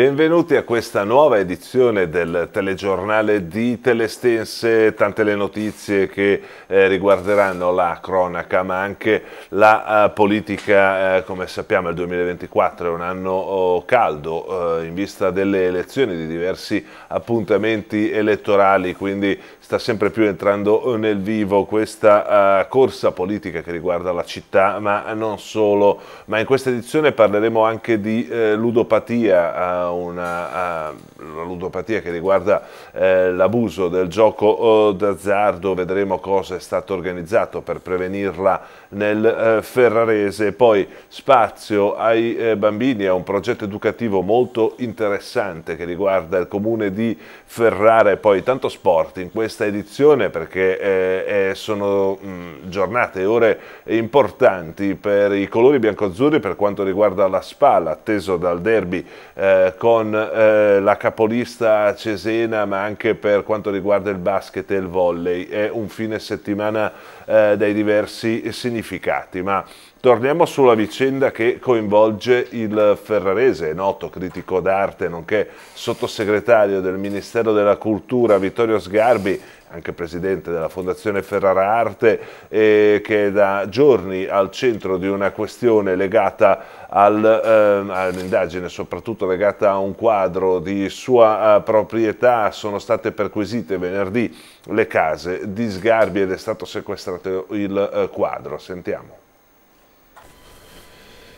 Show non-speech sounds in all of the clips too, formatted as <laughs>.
Benvenuti a questa nuova edizione del telegiornale di Telestense, tante le notizie che eh, riguarderanno la cronaca ma anche la eh, politica, eh, come sappiamo il 2024 è un anno oh, caldo eh, in vista delle elezioni, di diversi appuntamenti elettorali, quindi sta sempre più entrando eh, nel vivo questa uh, corsa politica che riguarda la città, ma non solo. Ma in questa edizione parleremo anche di uh, ludopatia, uh, una ludopatia che riguarda l'abuso del gioco d'azzardo, vedremo cosa è stato organizzato per prevenirla nel Ferrarese. Poi spazio ai bambini, è un progetto educativo molto interessante che riguarda il comune di Ferrara e poi tanto sport in questa questa edizione perché eh, eh sono mh, mm, giornate e ore importanti per i colori biancoazzurri per quanto riguarda la Spalla, atteso dal derby eh, con eh, la capolista Cesena, ma anche per quanto riguarda il basket e il volley. È un fine settimana eh, dai diversi significati, ma Torniamo sulla vicenda che coinvolge il ferrarese, noto critico d'arte, nonché sottosegretario del Ministero della Cultura Vittorio Sgarbi, anche presidente della Fondazione Ferrara Arte, eh, che è da giorni al centro di una questione legata al, eh, all'indagine, soprattutto legata a un quadro di sua eh, proprietà. Sono state perquisite venerdì le case di Sgarbi ed è stato sequestrato il eh, quadro. Sentiamo.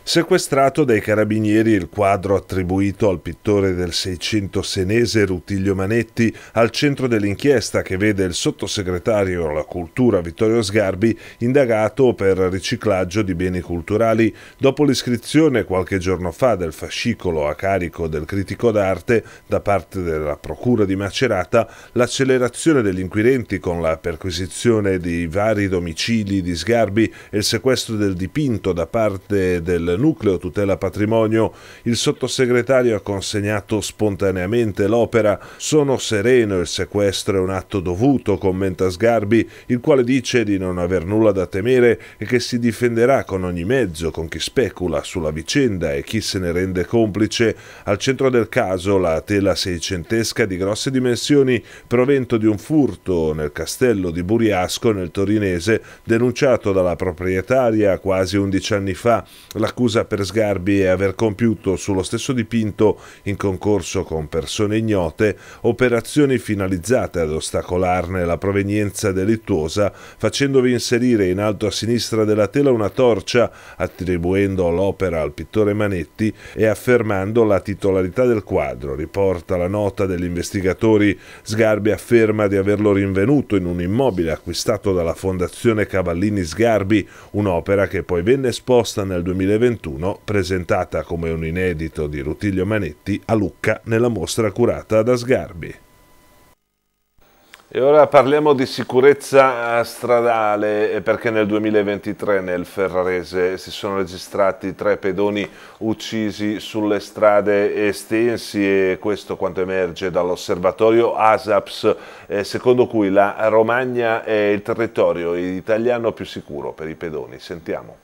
Sequestrato dai carabinieri il quadro attribuito al pittore del Seicento senese Rutilio Manetti al centro dell'inchiesta che vede il sottosegretario alla cultura Vittorio Sgarbi indagato per riciclaggio di beni culturali dopo l'iscrizione qualche giorno fa del fascicolo a carico del critico d'arte da parte della procura di Macerata l'accelerazione degli inquirenti con la perquisizione di vari domicili di Sgarbi e il sequestro del dipinto da parte del nucleo tutela patrimonio, il sottosegretario ha consegnato spontaneamente l'opera Sono sereno, il sequestro è un atto dovuto, commenta Sgarbi, il quale dice di non aver nulla da temere e che si difenderà con ogni mezzo con chi specula sulla vicenda e chi se ne rende complice. Al centro del caso la tela seicentesca di grosse dimensioni, provento di un furto nel castello di Buriasco nel torinese, denunciato dalla proprietaria quasi 11 anni fa. L'accusa L'accusa per Sgarbi e aver compiuto sullo stesso dipinto, in concorso con persone ignote, operazioni finalizzate ad ostacolarne la provenienza delittuosa, facendovi inserire in alto a sinistra della tela una torcia, attribuendo l'opera al pittore Manetti e affermando la titolarità del quadro. Riporta la nota degli investigatori. Sgarbi afferma di averlo rinvenuto in un immobile acquistato dalla Fondazione Cavallini Sgarbi, un'opera che poi venne esposta nel 2020 2021, presentata come un inedito di Rutilio Manetti a Lucca nella mostra curata da Sgarbi. E ora parliamo di sicurezza stradale eh, perché nel 2023 nel Ferrarese si sono registrati tre pedoni uccisi sulle strade estensi e questo quanto emerge dall'osservatorio ASAPS eh, secondo cui la Romagna è il territorio italiano più sicuro per i pedoni. Sentiamo.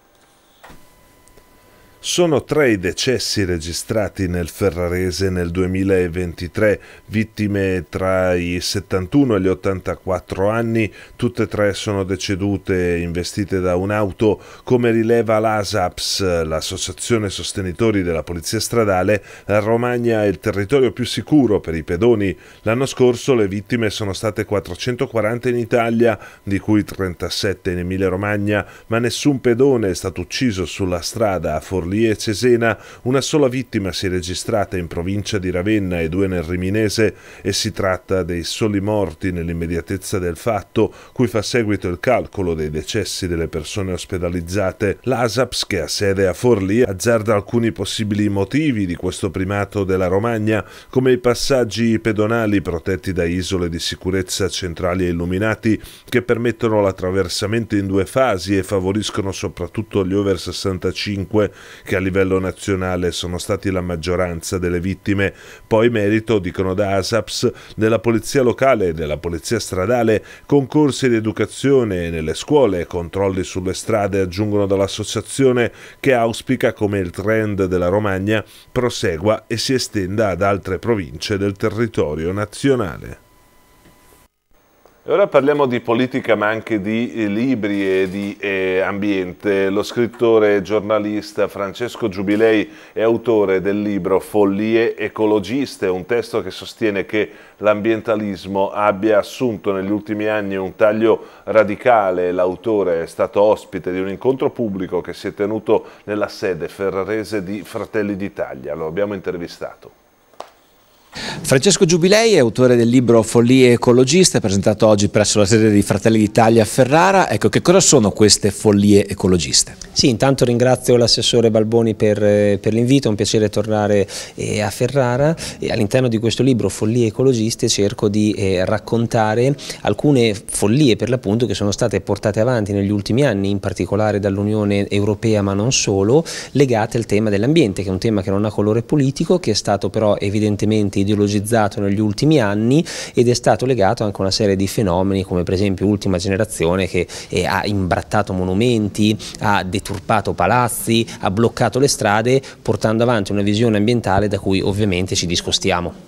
Sono tre i decessi registrati nel Ferrarese nel 2023, vittime tra i 71 e gli 84 anni, tutte e tre sono decedute investite da un'auto, come rileva l'ASAPS, l'associazione sostenitori della polizia stradale, la Romagna è il territorio più sicuro per i pedoni. L'anno scorso le vittime sono state 440 in Italia, di cui 37 in Emilia Romagna, ma nessun pedone è stato ucciso sulla strada a Forlì Forlì e Cesena, una sola vittima si è registrata in provincia di Ravenna e due nel Riminese e si tratta dei soli morti nell'immediatezza del fatto, cui fa seguito il calcolo dei decessi delle persone ospedalizzate. L'ASAPS, che ha sede a Forlì, azzarda alcuni possibili motivi di questo primato della Romagna, come i passaggi pedonali protetti da isole di sicurezza centrali e illuminati che permettono l'attraversamento in due fasi e favoriscono soprattutto gli over 65 che a livello nazionale sono stati la maggioranza delle vittime, poi merito, dicono da ASAPS, della polizia locale e della polizia stradale, concorsi di educazione nelle scuole, controlli sulle strade, aggiungono dall'associazione che auspica come il trend della Romagna prosegua e si estenda ad altre province del territorio nazionale. E ora parliamo di politica ma anche di eh, libri e di eh, ambiente. Lo scrittore e giornalista Francesco Giubilei è autore del libro Follie ecologiste, un testo che sostiene che l'ambientalismo abbia assunto negli ultimi anni un taglio radicale. L'autore è stato ospite di un incontro pubblico che si è tenuto nella sede ferrarese di Fratelli d'Italia. Lo abbiamo intervistato. Francesco Giubilei è autore del libro Follie ecologiste presentato oggi presso la sede di Fratelli d'Italia a Ferrara. Ecco, che cosa sono queste follie ecologiste? Sì, intanto ringrazio l'assessore Balboni per, eh, per l'invito, è un piacere tornare eh, a Ferrara all'interno di questo libro Follie ecologiste cerco di eh, raccontare alcune follie per l'appunto che sono state portate avanti negli ultimi anni, in particolare dall'Unione Europea ma non solo, legate al tema dell'ambiente, che è un tema che non ha colore politico, che è stato però evidentemente ideologizzato negli ultimi anni ed è stato legato anche a una serie di fenomeni come per esempio Ultima Generazione che eh, ha imbrattato monumenti, ha deturpato palazzi, ha bloccato le strade portando avanti una visione ambientale da cui ovviamente ci discostiamo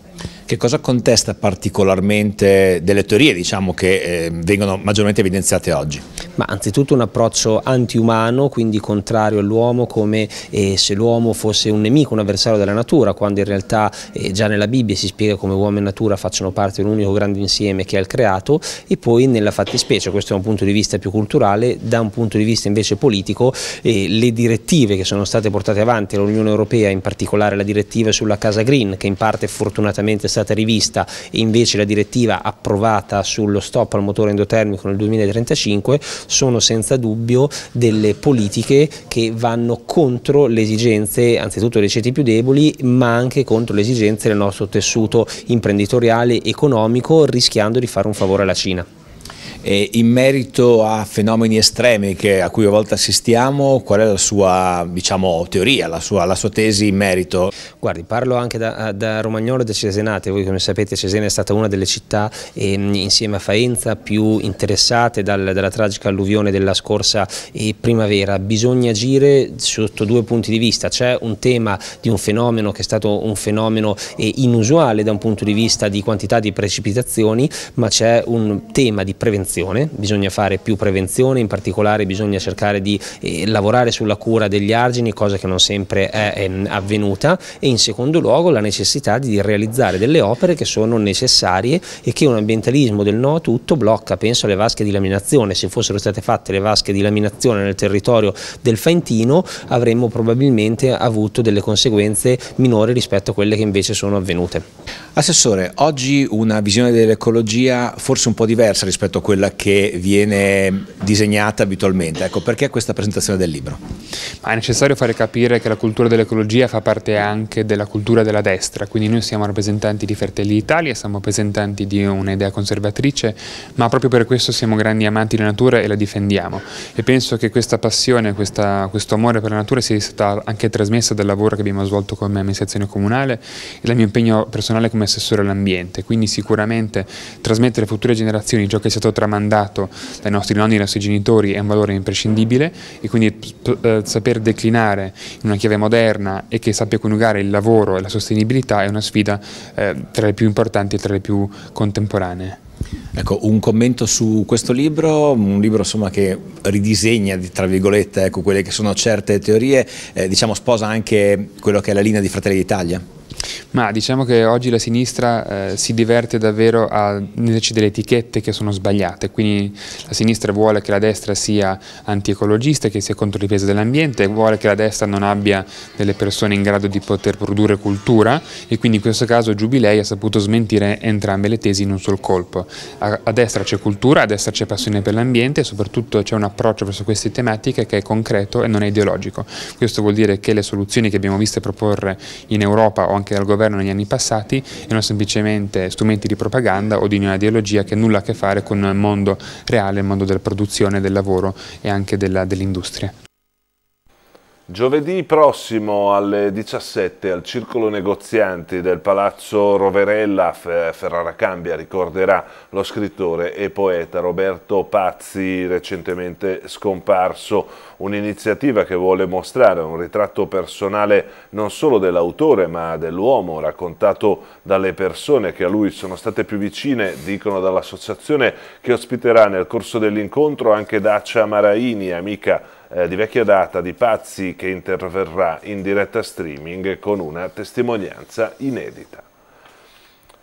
che cosa contesta particolarmente delle teorie diciamo, che eh, vengono maggiormente evidenziate oggi? Ma anzitutto un approccio antiumano, quindi contrario all'uomo, come eh, se l'uomo fosse un nemico, un avversario della natura, quando in realtà eh, già nella Bibbia si spiega come uomo e natura facciano parte di un unico grande insieme che è il creato e poi nella fattispecie, questo è un punto di vista più culturale, da un punto di vista invece politico, eh, le direttive che sono state portate avanti dall'Unione Europea, in particolare la direttiva sulla Casa Green, che in parte fortunatamente è stata stata rivista e invece la direttiva approvata sullo stop al motore endotermico nel 2035 sono senza dubbio delle politiche che vanno contro le esigenze anzitutto dei ceti più deboli ma anche contro le esigenze del nostro tessuto imprenditoriale, economico, rischiando di fare un favore alla Cina. E in merito a fenomeni estremi che, a cui a volte assistiamo, qual è la sua diciamo, teoria, la sua, la sua, tesi in merito? Guardi, parlo anche da, da romagnolo e da cesenate, voi come sapete Cesena è stata una delle città eh, insieme a Faenza più interessate dal, dalla tragica alluvione della scorsa eh, primavera. Bisogna agire sotto due punti di vista, c'è un tema di un fenomeno che è stato un fenomeno eh, inusuale da un punto di vista di quantità di precipitazioni, ma c'è un tema di prevenzione prevenzione, bisogna fare più prevenzione, in particolare bisogna cercare di eh, lavorare sulla cura degli argini, cosa che non sempre è, è avvenuta e in secondo luogo la necessità di realizzare delle opere che sono necessarie e che un ambientalismo del no a tutto blocca, penso alle vasche di laminazione, se fossero state fatte le vasche di laminazione nel territorio del Faentino avremmo probabilmente avuto delle conseguenze minori rispetto a quelle che invece sono avvenute. Assessore, oggi una visione dell'ecologia forse un po' diversa rispetto a quella quella che viene disegnata abitualmente. Ecco, perché questa presentazione del libro? Ma è necessario fare capire che la cultura dell'ecologia fa parte anche della cultura della destra, quindi noi siamo rappresentanti di Fertelli Italia, siamo rappresentanti di un'idea conservatrice, ma proprio per questo siamo grandi amanti della natura e la difendiamo. E penso che questa passione, questa, questo amore per la natura sia stata anche trasmessa dal lavoro che abbiamo svolto come amministrazione comunale e dal mio impegno personale come assessore all'ambiente, quindi sicuramente trasmettere alle future generazioni ciò che è stato tramutato tramandato dai nostri nonni e dai nostri genitori è un valore imprescindibile e quindi eh, saper declinare in una chiave moderna e che sappia coniugare il lavoro e la sostenibilità è una sfida eh, tra le più importanti e tra le più contemporanee. Ecco, un commento su questo libro, un libro insomma, che ridisegna, tra virgolette, ecco, quelle che sono certe teorie, eh, diciamo sposa anche quello che è la linea di Fratelli d'Italia. Ma diciamo che oggi la sinistra eh, si diverte davvero a metterci delle etichette che sono sbagliate, quindi la sinistra vuole che la destra sia antiecologista, che sia contro difesa dell'ambiente, vuole che la destra non abbia delle persone in grado di poter produrre cultura e quindi in questo caso Giubilei ha saputo smentire entrambe le tesi in un sol colpo. A, a destra c'è cultura, a destra c'è passione per l'ambiente e soprattutto c'è un approccio verso queste tematiche che è concreto e non è ideologico. Questo vuol dire che le soluzioni che abbiamo visto proporre in Europa o anche anche dal governo negli anni passati e non semplicemente strumenti di propaganda o di una ideologia che nulla a che fare con il mondo reale, il mondo della produzione, del lavoro e anche dell'industria. Dell Giovedì prossimo alle 17 al Circolo Negozianti del Palazzo Roverella Ferrara Cambia ricorderà lo scrittore e poeta Roberto Pazzi, recentemente scomparso, un'iniziativa che vuole mostrare un ritratto personale non solo dell'autore ma dell'uomo, raccontato dalle persone che a lui sono state più vicine, dicono dall'associazione che ospiterà nel corso dell'incontro anche Dacia Maraini, amica eh, di vecchia data di Pazzi che interverrà in diretta streaming con una testimonianza inedita.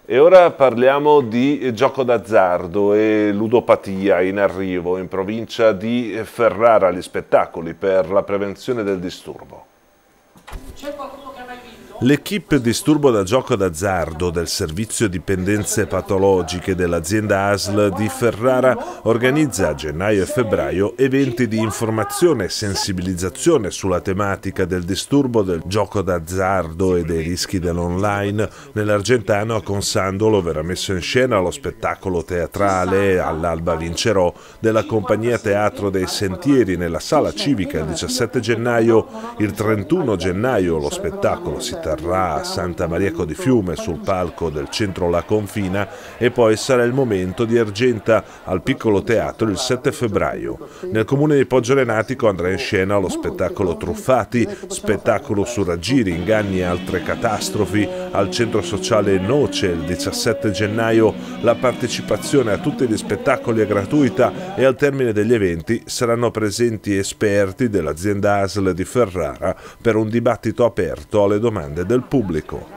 E ora parliamo di gioco d'azzardo e ludopatia in arrivo in provincia di Ferrara agli spettacoli per la prevenzione del disturbo. C'è qualcuno che ha mai L'equipe disturbo da gioco d'azzardo del servizio dipendenze patologiche dell'azienda ASL di Ferrara organizza a gennaio e febbraio eventi di informazione e sensibilizzazione sulla tematica del disturbo del gioco d'azzardo e dei rischi dell'online. Nell'Argentano a Consandolo verrà messo in scena lo spettacolo teatrale All'alba vincerò della compagnia Teatro dei Sentieri nella sala civica il 17 gennaio. Il 31 gennaio lo spettacolo si interverrà a Santa Maria Fiume sul palco del centro La Confina e poi sarà il momento di Argenta al piccolo teatro il 7 febbraio. Nel comune di Poggio Renatico andrà in scena lo spettacolo Truffati, spettacolo su raggiri, inganni e altre catastrofi al centro sociale Noce il 17 gennaio. La partecipazione a tutti gli spettacoli è gratuita e al termine degli eventi saranno presenti esperti dell'azienda ASL di Ferrara per un dibattito aperto alle domande dipende del pubblico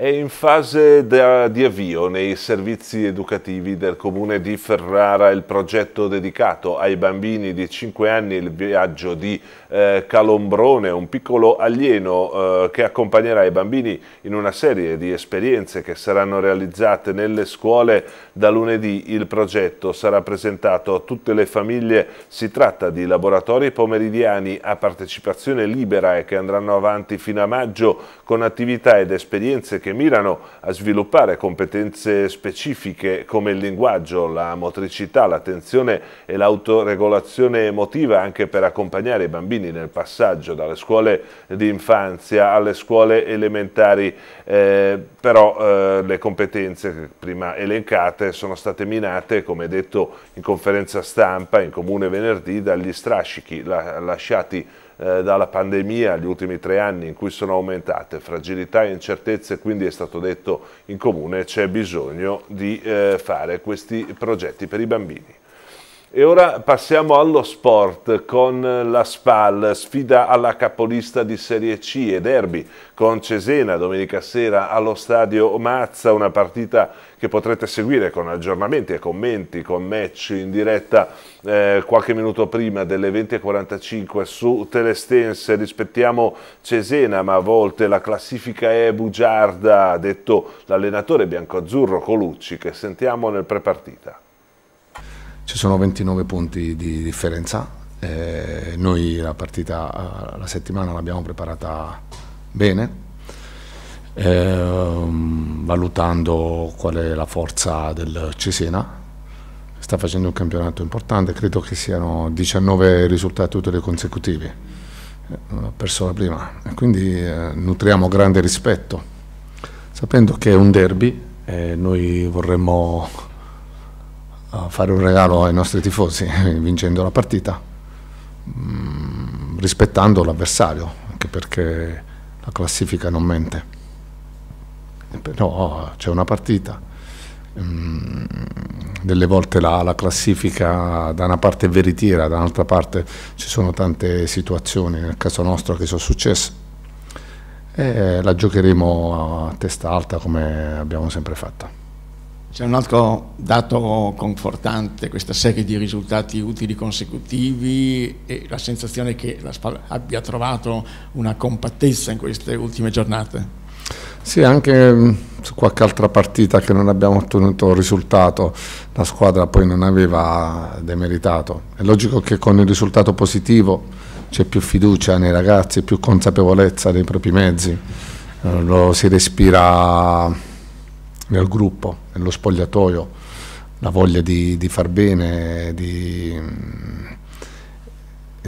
è in fase da, di avvio nei servizi educativi del comune di Ferrara il progetto dedicato ai bambini di 5 anni il viaggio di eh, Calombrone, un piccolo alieno eh, che accompagnerà i bambini in una serie di esperienze che saranno realizzate nelle scuole da lunedì. Il progetto sarà presentato a tutte le famiglie, si tratta di laboratori pomeridiani a partecipazione libera e che andranno avanti fino a maggio con attività ed esperienze che che mirano a sviluppare competenze specifiche come il linguaggio, la motricità, l'attenzione e l'autoregolazione emotiva anche per accompagnare i bambini nel passaggio dalle scuole di infanzia alle scuole elementari, eh, però eh, le competenze prima elencate sono state minate, come detto in conferenza stampa in Comune venerdì, dagli strascichi lasciati eh, dalla pandemia, gli ultimi tre anni in cui sono aumentate fragilità e incertezze, quindi è stato detto in comune c'è bisogno di eh, fare questi progetti per i bambini. E ora passiamo allo sport con la SPAL, sfida alla capolista di Serie C e derby con Cesena domenica sera allo stadio Mazza, una partita che potrete seguire con aggiornamenti e commenti, con match in diretta eh, qualche minuto prima delle 20.45 su Telestense. Rispettiamo Cesena, ma a volte la classifica è bugiarda, ha detto l'allenatore biancoazzurro Colucci, che sentiamo nel prepartita ci sono 29 punti di differenza. Eh, noi la partita eh, la settimana l'abbiamo preparata bene, ehm, valutando qual è la forza del Cesena. Sta facendo un campionato importante, credo che siano 19 risultati utili consecutivi, eh, perso la prima. Quindi eh, nutriamo grande rispetto, sapendo che è un derby e eh, noi vorremmo a fare un regalo ai nostri tifosi <laughs> vincendo la partita, mh, mm, rispettando l'avversario, anche perché la classifica non mente. Però c'è una partita, mh, mm, delle volte la, la, classifica da una parte è veritiera, dall'altra parte ci sono tante situazioni, nel caso nostro, che sono successe. E la giocheremo a testa alta come abbiamo sempre fatto. C'è un altro dato confortante, questa serie di risultati utili consecutivi e la sensazione che la SPAL abbia trovato una compattezza in queste ultime giornate. Sì, anche mm, su qualche altra partita che non abbiamo ottenuto risultato, la squadra poi non aveva demeritato. È logico che con il risultato positivo c'è più fiducia nei ragazzi, più consapevolezza dei propri mezzi, eh, lo si respira nel gruppo, nello spogliatoio, la voglia di, di far bene, di, mm,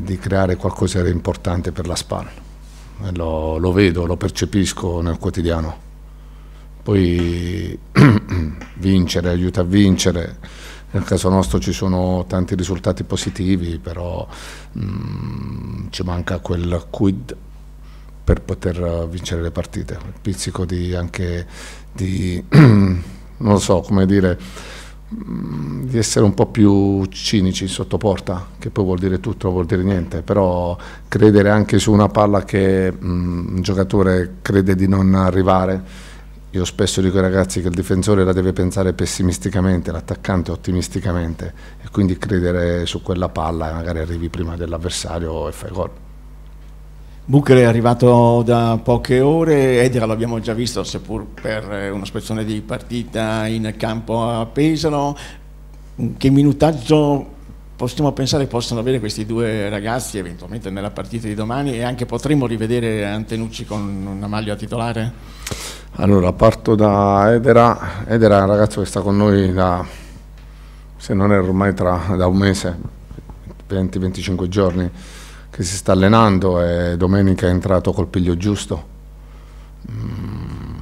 di creare qualcosa di importante per la SPAL. Lo, lo vedo, lo percepisco nel quotidiano. Poi <clears throat> vincere aiuta a vincere, nel caso nostro ci sono tanti risultati positivi, però mh, mm, ci manca quel quid per poter eh, vincere le partite, un pizzico di, anche di, <clears throat> non so come dire, mm, di essere un po' più cinici sotto porta, che poi vuol dire tutto, vuol dire niente, però credere anche su una palla che mm, un giocatore crede di non arrivare. Io spesso dico ai ragazzi che il difensore la deve pensare pessimisticamente, l'attaccante ottimisticamente e quindi credere su quella palla, e magari arrivi prima dell'avversario e fai gol. Bucher è arrivato da poche ore, Edera l'abbiamo già visto seppur per eh, una spezzone di partita in campo a Pesaro. Che minutaggio possiamo pensare possano avere questi due ragazzi eventualmente nella partita di domani e anche potremmo rivedere Antenucci con una maglia titolare? Allora parto da Edera, Edera è un ragazzo che sta con noi da, se non è ormai tra, da un mese, 20-25 giorni che si sta allenando e domenica è entrato col piglio giusto. Mm,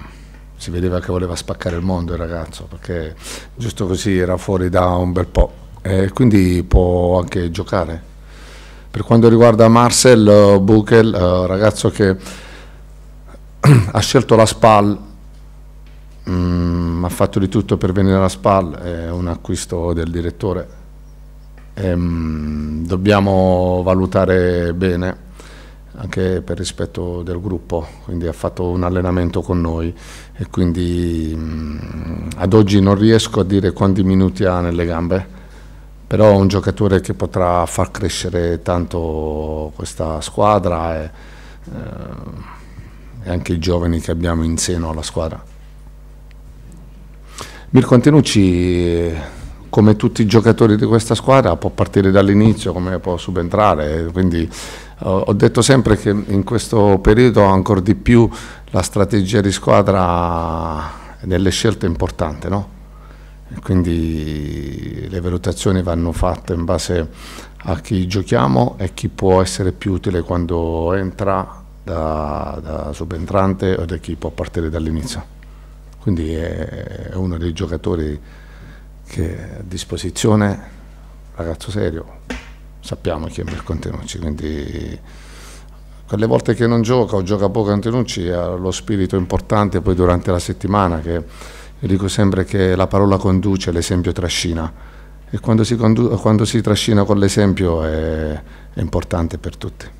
si vedeva che voleva spaccare il mondo il ragazzo, perché giusto così era fuori da un bel po'. E quindi può anche giocare. Per quanto riguarda Marcel eh, Buchel, eh, ragazzo che <clears throat> ha scelto la SPAL, mm, ha fatto di tutto per venire alla SPAL, è un acquisto del direttore ehm, dobbiamo valutare bene anche per rispetto del gruppo, quindi ha fatto un allenamento con noi e quindi mh, mm, ad oggi non riesco a dire quanti minuti ha nelle gambe, però è un giocatore che potrà far crescere tanto questa squadra e, eh, e anche i giovani che abbiamo in seno alla squadra. Mirko Antenucci come tutti i giocatori di questa squadra, può partire dall'inizio, come può subentrare. Quindi ho detto sempre che in questo periodo ancora di più la strategia di squadra nelle scelte è importante, no? quindi le valutazioni vanno fatte in base a chi giochiamo e chi può essere più utile quando entra da, da subentrante o da chi può partire dall'inizio. Quindi è, è uno dei giocatori che a disposizione ragazzo serio, sappiamo chi è Mercontenucci, quindi quelle volte che non gioca o gioca poco Antenucci ha lo spirito importante poi durante la settimana che dico sempre che la parola conduce, l'esempio trascina e quando si, quando si trascina con l'esempio è, è importante per tutti.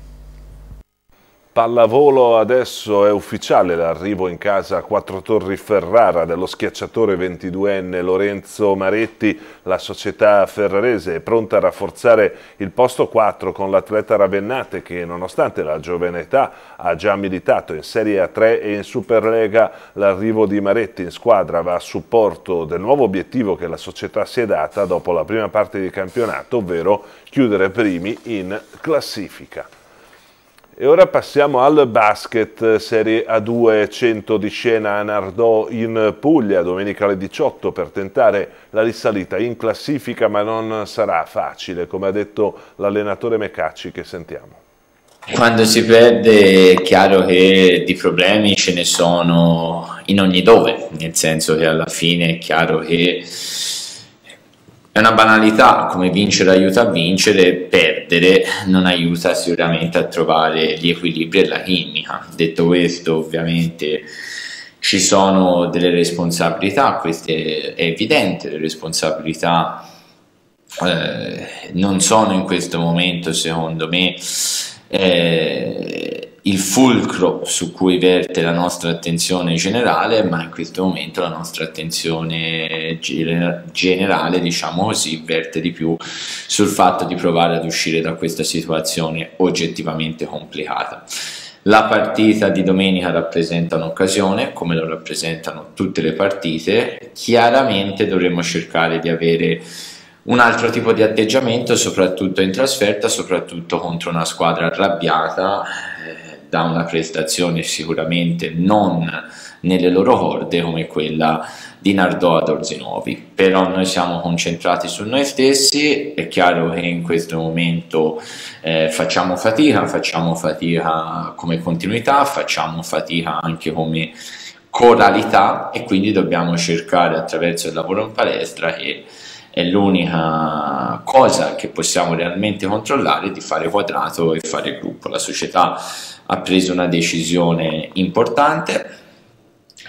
Pallavolo adesso è ufficiale l'arrivo in casa a Quattro Torri Ferrara dello schiacciatore 22enne Lorenzo Maretti. La società ferrarese è pronta a rafforzare il posto 4 con l'atleta Ravennate che nonostante la giovane età ha già militato in Serie A3 e in Superlega. L'arrivo di Maretti in squadra va a supporto del nuovo obiettivo che la società si è data dopo la prima parte di campionato, ovvero chiudere primi in classifica. E ora passiamo al basket, eh, Serie A2, 100 di scena a Nardò in Puglia, domenica alle 18 per tentare la risalita in classifica, ma non sarà facile, come ha detto l'allenatore Mecacci che sentiamo. Quando si perde è chiaro che di problemi ce ne sono in ogni dove, nel senso che alla fine è chiaro che una banalità, come vincere aiuta a vincere, perdere non aiuta sicuramente a trovare gli equilibri e la chimica. Detto questo, ovviamente ci sono delle responsabilità, questo è evidente, le responsabilità eh, non sono in questo momento, secondo me, eh, il fulcro su cui verte la nostra attenzione generale, ma in questo momento la nostra attenzione generale, diciamo così, verte di più sul fatto di provare ad uscire da questa situazione oggettivamente complicata. La partita di domenica rappresenta un'occasione, come lo rappresentano tutte le partite, chiaramente dovremmo cercare di avere un altro tipo di atteggiamento, soprattutto in trasferta, soprattutto contro una squadra arrabbiata da una prestazione sicuramente non nelle loro corde come quella di Nardò ad Orzinovi. Però noi siamo concentrati su noi stessi, è chiaro che in questo momento eh, facciamo fatica, facciamo fatica come continuità, facciamo fatica anche come coralità e quindi dobbiamo cercare attraverso il lavoro in palestra che è l'unica cosa che possiamo realmente controllare di fare quadrato e fare gruppo. La società ha preso una decisione importante,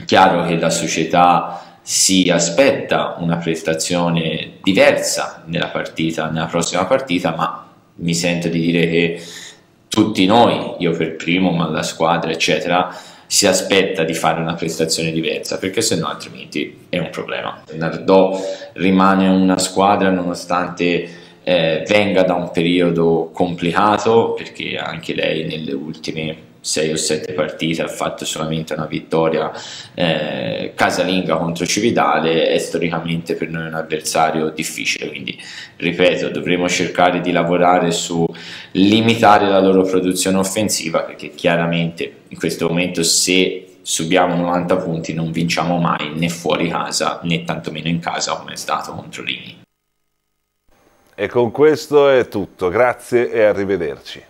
chiaro che la società si aspetta una prestazione diversa nella partita, nella prossima partita, ma mi sento di dire che tutti noi, io per primo, ma la squadra, eccetera, si aspetta di fare una prestazione diversa, perché se no altrimenti è un problema. Nardò rimane una squadra nonostante eh, venga da un periodo complicato, perché anche lei nelle ultime 6 o 7 partite ha fatto solamente una vittoria eh, casalinga contro Cividale è storicamente per noi un avversario difficile quindi ripeto dovremo cercare di lavorare su limitare la loro produzione offensiva perché chiaramente in questo momento se subiamo 90 punti non vinciamo mai né fuori casa né tantomeno in casa come è stato contro Lini e con questo è tutto grazie e arrivederci